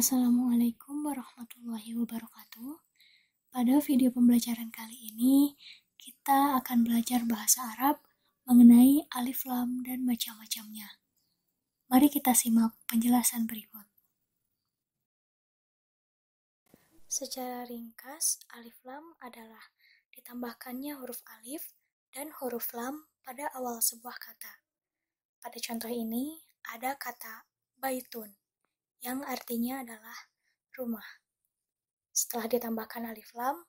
Assalamualaikum warahmatullahi wabarakatuh. Pada video pembelajaran kali ini, kita akan belajar bahasa Arab mengenai alif lam dan macam-macamnya. Mari kita simak penjelasan berikut. Secara ringkas, alif lam adalah ditambahkannya huruf alif dan huruf lam pada awal sebuah kata. Pada contoh ini, ada kata baitun yang artinya adalah rumah. Setelah ditambahkan alif lam,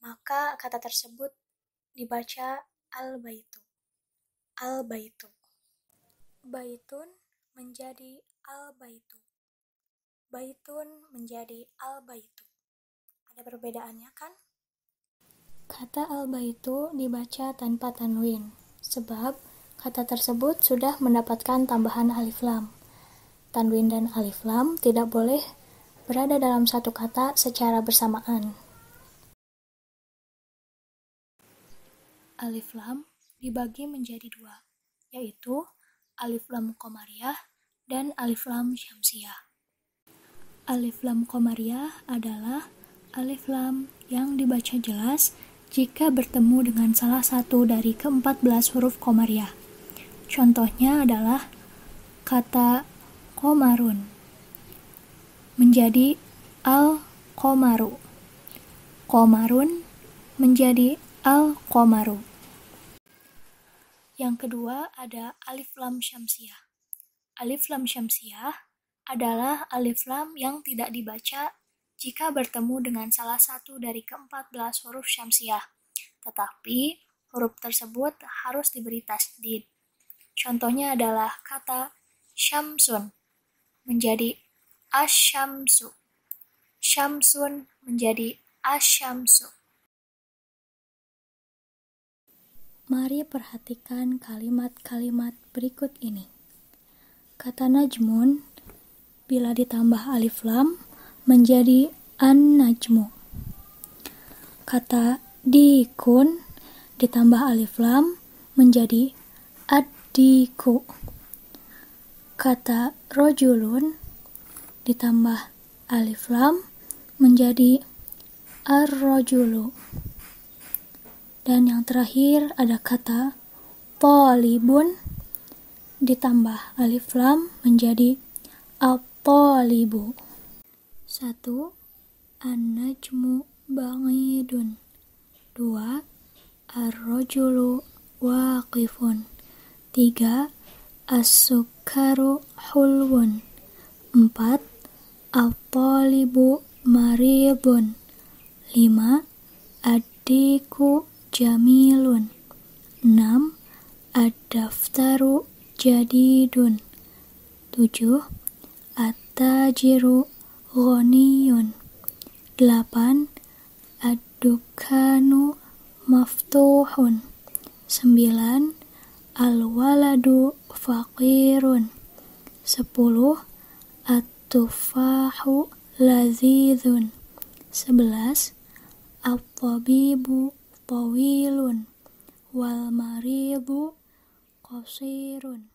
maka kata tersebut dibaca al-baitu. Al-baitu. Baitun menjadi al-baitu. Baitun menjadi al-baitu. Ada perbedaannya kan? Kata al-baitu dibaca tanpa tanwin, sebab kata tersebut sudah mendapatkan tambahan alif lam tanwin dan alif lam tidak boleh berada dalam satu kata secara bersamaan. Alif lam dibagi menjadi dua, yaitu alif lam komariah dan alif lam syamsiah. Alif lam komariah adalah alif lam yang dibaca jelas jika bertemu dengan salah satu dari keempat belas huruf komariah. Contohnya adalah kata komarun menjadi al komaru komarun menjadi al komaru yang kedua ada alif lam syamsiah alif lam syamsiah adalah alif lam yang tidak dibaca jika bertemu dengan salah satu dari keempat belas huruf syamsiah tetapi huruf tersebut harus diberi tasdid. Contohnya adalah kata syamsun menjadi asyamsu. Syamsun menjadi asyamsu. Mari perhatikan kalimat-kalimat berikut ini. Kata najmun bila ditambah alif lam menjadi an-najmu. Kata dikun ditambah alif lam menjadi ad-diku. Kata rojulun ditambah alif lam menjadi ar Dan yang terakhir ada kata polibun ditambah alif lam menjadi apolibu. Satu, anajmu bangi bangidun. Dua, ar-rojulu waqifun. Tiga, As-sukaru hulwun 4. Al-talibu maribun 5. Adiku jamilun enam, ad jadidun tujuh, At-tajiru delapan, 8. ad sembilan maftuhun Al-waladu faqirun. 10. At-tufahu lazizun. 11. At-tabibu tawilun. Wal maridu qasirun.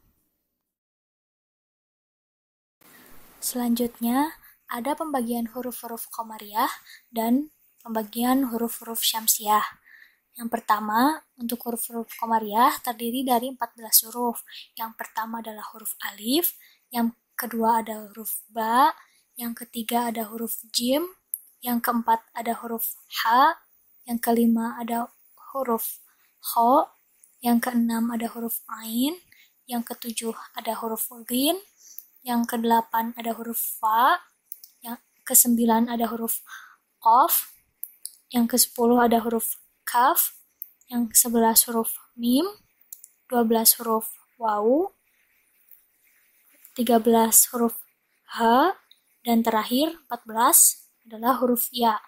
Selanjutnya, ada pembagian huruf-huruf komariah dan pembagian huruf-huruf syamsiah. Yang pertama, untuk huruf-huruf komariah terdiri dari 14 huruf. Yang pertama adalah huruf alif, yang kedua ada huruf ba, yang ketiga ada huruf jim, yang keempat ada huruf h, yang kelima ada huruf ho, yang keenam ada huruf ain, yang ketujuh ada huruf gin, yang kedelapan ada huruf fa, yang kesembilan ada huruf of yang kesepuluh ada huruf kaf, yang 11 huruf mim, 12 huruf tiga 13 huruf h, dan terakhir 14 adalah huruf ya.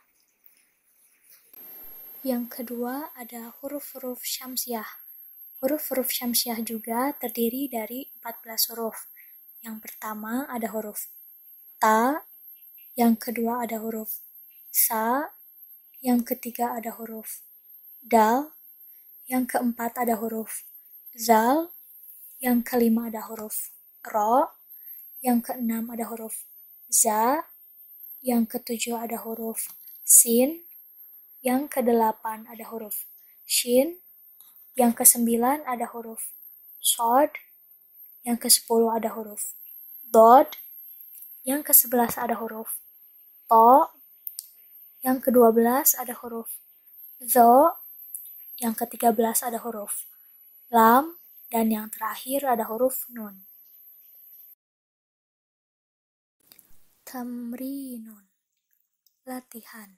Yang kedua ada huruf-huruf syamsiah. Huruf-huruf syamsiah juga terdiri dari 14 huruf. Yang pertama ada huruf ta, yang kedua ada huruf sa, yang ketiga ada huruf dal, yang keempat ada huruf zal, yang kelima ada huruf ro, yang keenam ada huruf za, yang ketujuh ada huruf sin, yang kedelapan ada huruf shin, yang kesembilan ada huruf sod, yang kesepuluh ada huruf dod, yang kesebelas ada huruf to, yang kedua belas ada huruf zo, yang ketiga belas ada huruf lam, dan yang terakhir ada huruf nun. Tamrinun Latihan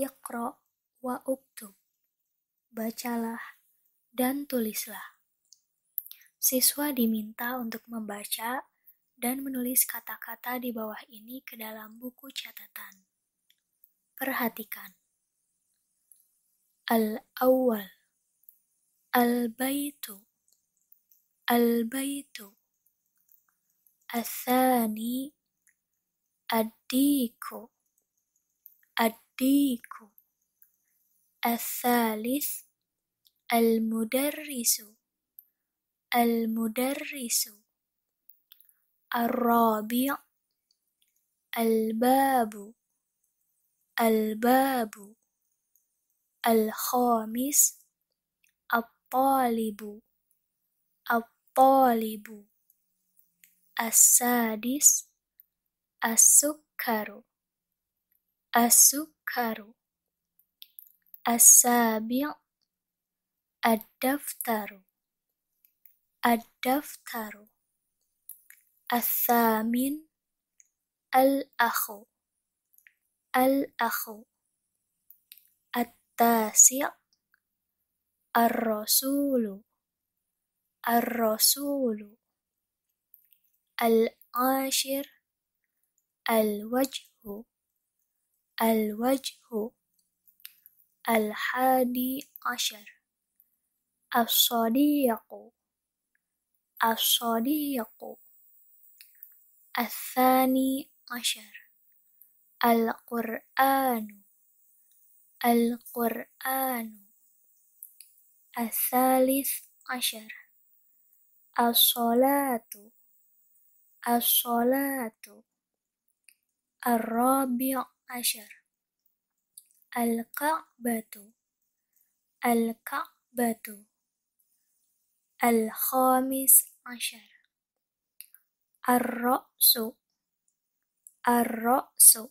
Iqra wa uktub Bacalah dan tulislah. Siswa diminta untuk membaca dan menulis kata-kata di bawah ini ke dalam buku catatan. Perhatikan. الأول البيت البيت الثاني الديك الديك الثالث المدرس المدرس الرابع الباب الباب الخامس الطالب الطالب السادس السكر السكر السابع الدفتر الدفتر الثامن الأخ الأخ التاسع الرسول الرسول العاشر الوجه الوجه الحادي عشر الصديق الصديق الثاني عشر القرآن al quran Asalis asyar as asolatu, As-salatu Ar-rabi' asyar Al-Ka'batu Al-Ka'batu Al-Khamis asyar Ar-Ra'su Ar-Ra'su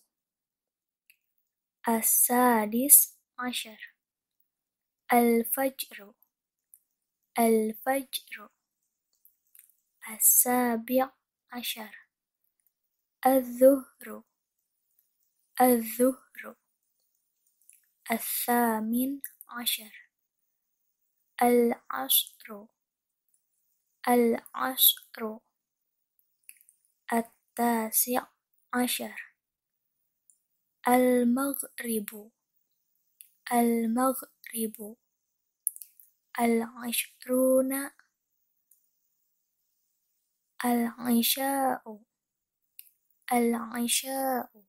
السادس عشر الفجر الفجر السابع عشر الظهر الظهر الثامن عشر العشر العشر التاسع عشر المغرب المغرب العشرون العشاء العشاء